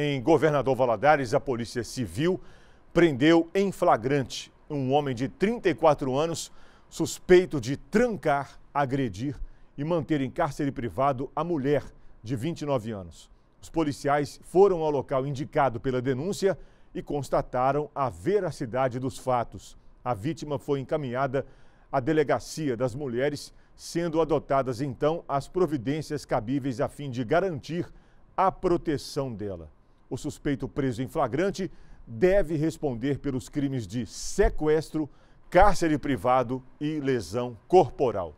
Em Governador Valadares, a Polícia Civil prendeu em flagrante um homem de 34 anos suspeito de trancar, agredir e manter em cárcere privado a mulher de 29 anos. Os policiais foram ao local indicado pela denúncia e constataram a veracidade dos fatos. A vítima foi encaminhada à delegacia das mulheres, sendo adotadas então as providências cabíveis a fim de garantir a proteção dela. O suspeito preso em flagrante deve responder pelos crimes de sequestro, cárcere privado e lesão corporal.